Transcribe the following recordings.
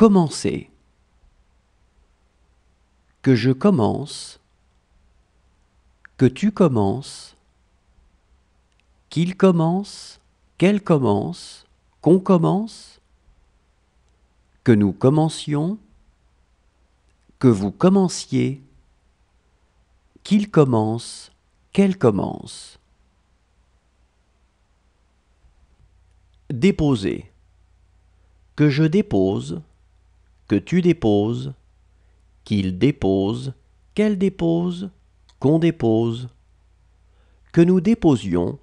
commencer, que je commence, que tu commences, qu'il commence, qu'elle commence, qu'on commence, que nous commencions, que vous commenciez, qu'il commence, qu'elle commence. Déposer. Que je dépose, que tu déposes, qu'il dépose, qu'elle dépose, qu'on dépose, que nous déposions,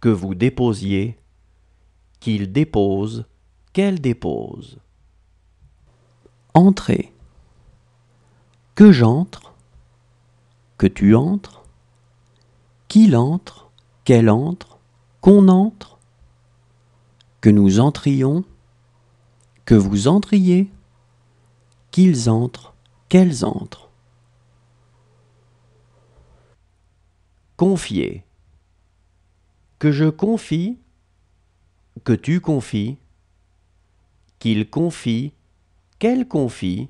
que vous déposiez, qu'il dépose, qu'elle dépose. Entrer. Que j'entre, que tu entres, qu'il entre, qu'elle entre, qu'on entre, que nous entrions, que vous entriez, qu'ils entrent, qu'elles entrent. Confier. Que je confie, que tu confies, qu'il confie, qu'elle confie,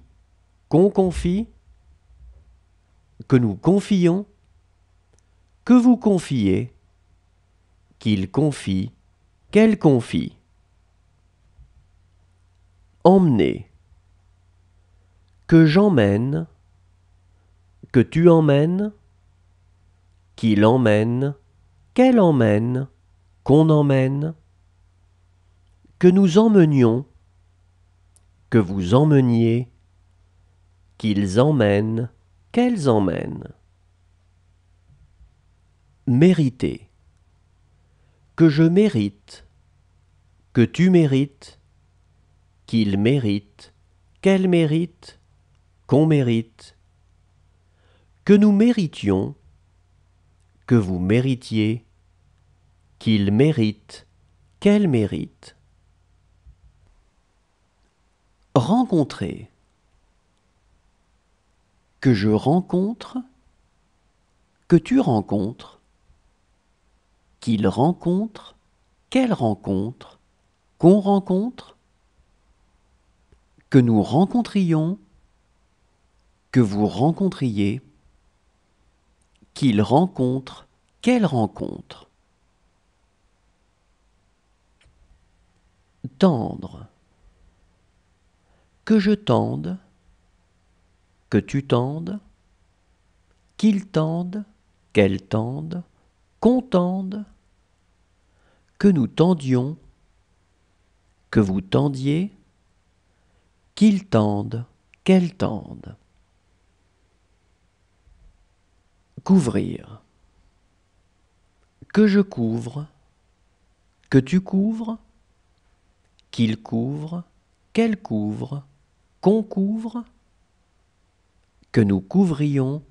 qu'on confie, que nous confions, que vous confiez, qu'il confie, qu'elle confie. Emmener. Que j'emmène, que tu emmènes, qu'il emmène, qu'elle emmène, qu'on emmène. Que nous emmenions, que vous emmeniez, qu'ils emmènent, qu'elles emmènent. Mériter. Que je mérite, que tu mérites, qu'il mérite, qu'elle mérite, qu'on mérite, que nous méritions, que vous méritiez, qu'il mérite, qu'elle mérite. Rencontrer. Que je rencontre, que tu rencontres, qu'il rencontre, qu'elle rencontre, qu'on rencontre, que nous rencontrions, que vous rencontriez, qu'il rencontre, quelle rencontre Tendre. Que je tende, que tu tendes, qu'il tende, qu'elle tende, qu'on tende, que nous tendions, que vous tendiez, Qu'ils tendent, qu'elles tendent. Couvrir. Que je couvre, que tu couvres, qu'il couvre, qu'elle couvre, qu'on couvre, que nous couvrions,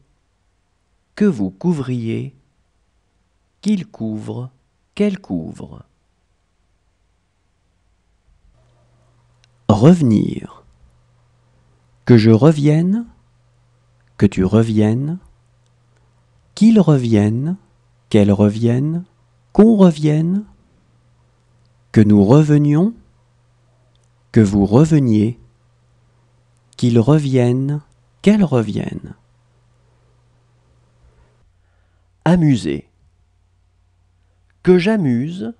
que vous couvriez, qu'il couvre, qu'elle couvre. Revenir que je revienne, que tu reviennes, qu'il revienne, qu'elle revienne, qu'on revienne, que nous revenions, que vous reveniez, qu'ils reviennent, qu'elle revienne. Amuser. Que j'amuse,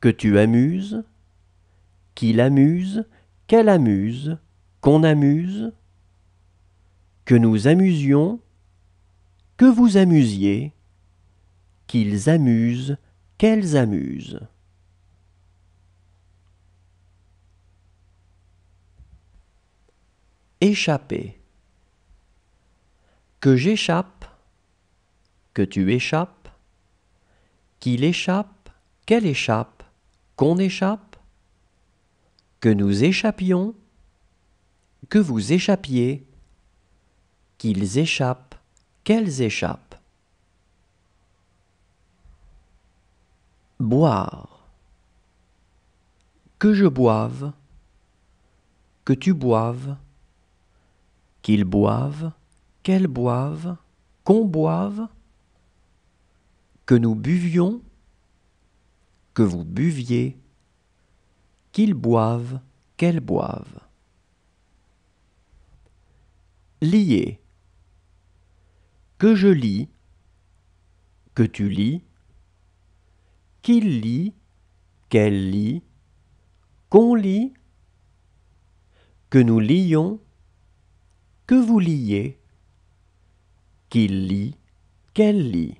que tu amuses, qu'il amuse, qu'elle amuse, qu'on amuse, que nous amusions, que vous amusiez, qu'ils amusent, qu'elles amusent. Échapper. Que j'échappe, que tu échappes, qu'il échappe, qu'elle échappe, qu'on échappe, que nous échappions, que vous échappiez, qu'ils échappent, qu'elles échappent. Boire. Que je boive, que tu boives, qu'ils boivent, qu'elles boivent, qu'on boive, que nous buvions, que vous buviez, qu'ils boivent, qu'elles boivent. Lier, Que je lis, que tu lis, qu'il lit, qu'elle lit, qu'on lit, que nous lions, que vous liez, qu'il lit, qu'elle lit.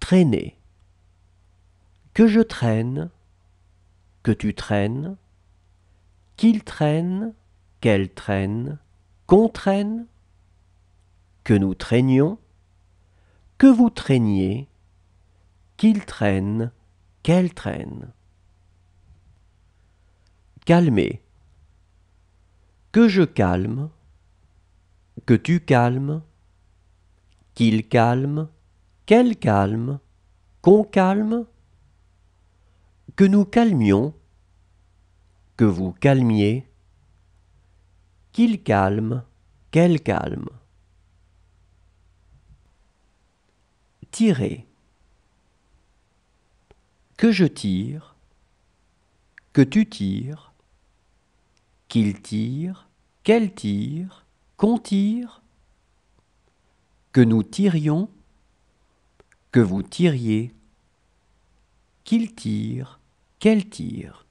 Traîner. Que je traîne, que tu traînes, qu'il traîne, qu'elle traîne, qu'on traîne, que nous traînions, que vous traîniez, qu'il traîne, qu'elle traîne. Calmer. Que je calme, que tu calmes, qu'il calme, qu'elle calme, qu'on calme, que nous calmions, que vous calmiez, qu'il calme, qu'elle calme. Tirer. Que je tire, que tu tires, qu'il tire, qu'elle tire, qu'on tire, que nous tirions, que vous tiriez, qu'il tire, qu'elle tire.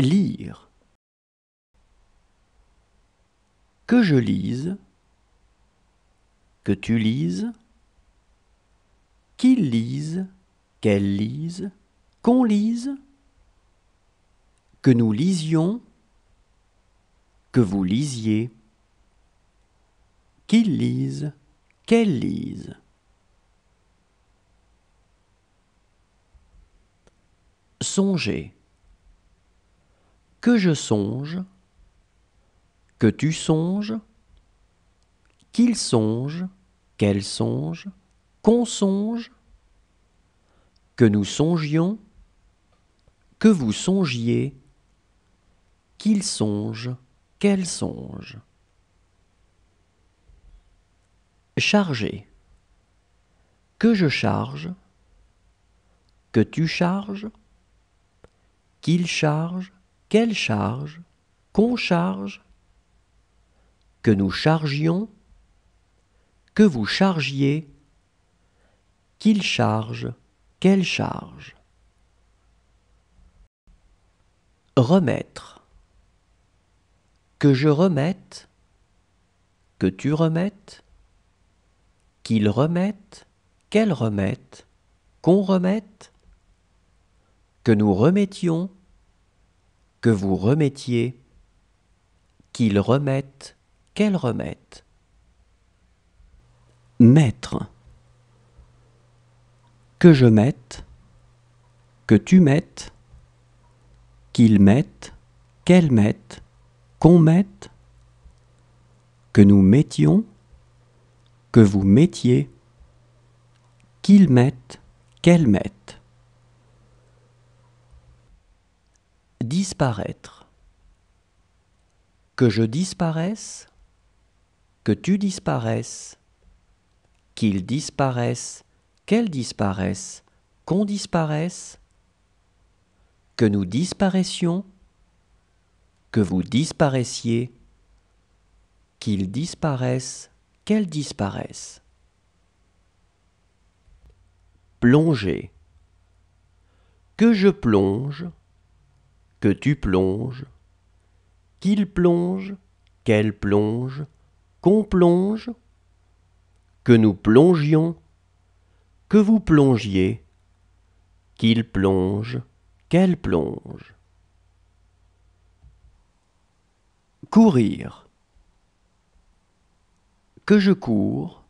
Lire. Que je lise. Que tu lises. Qu'il lise. Qu'elle lise. Qu'on lise. Que nous lisions. Que vous lisiez. Qu'il lise. Qu'elle lise. Songez que je songe, que tu songes, qu'il songe, qu'elle songe, qu'on songe, que nous songions, que vous songiez, qu'il songe, qu'elle songe. Charger. Que je charge, que tu charges, qu'il charge, quelle charge, qu'on charge, que nous chargions, que vous chargiez, qu'il charge, quelle charge. Remettre. Que je remette, que tu remettes, qu'il remette, qu'elle remette, qu'on remette, que nous remettions, que vous remettiez, qu'ils remettent, qu'elles remettent. Mettre. Que je mette, que tu mettes, qu'ils mettent, qu'elles mettent, qu'on mette, que nous mettions, que vous mettiez, qu'ils mettent, qu'elles mettent. disparaître. Que je disparaisse, que tu disparaisses, qu'ils disparaissent, Qu'elle disparaissent, qu'on disparaisse, que nous disparaissions, que vous disparaissiez, qu'ils disparaissent, qu'elles disparaissent. Plonger. Que je plonge, que tu plonges, qu'il plonge, qu'elle plonge, qu'on plonge, que nous plongions, que vous plongiez, qu'il plonge, qu'elle plonge. Courir. Que je cours,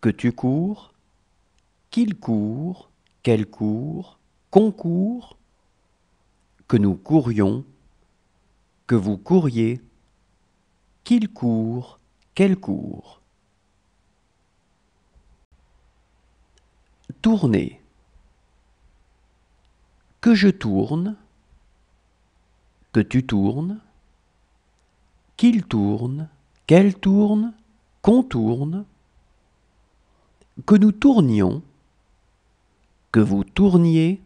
que tu cours, qu'il court, qu'elle court, qu'on court, que nous courions, que vous couriez, qu'il court, qu'elle court. Tourner. Que je tourne, que tu tournes, qu'il tourne, qu'elle tourne, qu'on tourne, que nous tournions, que vous tourniez,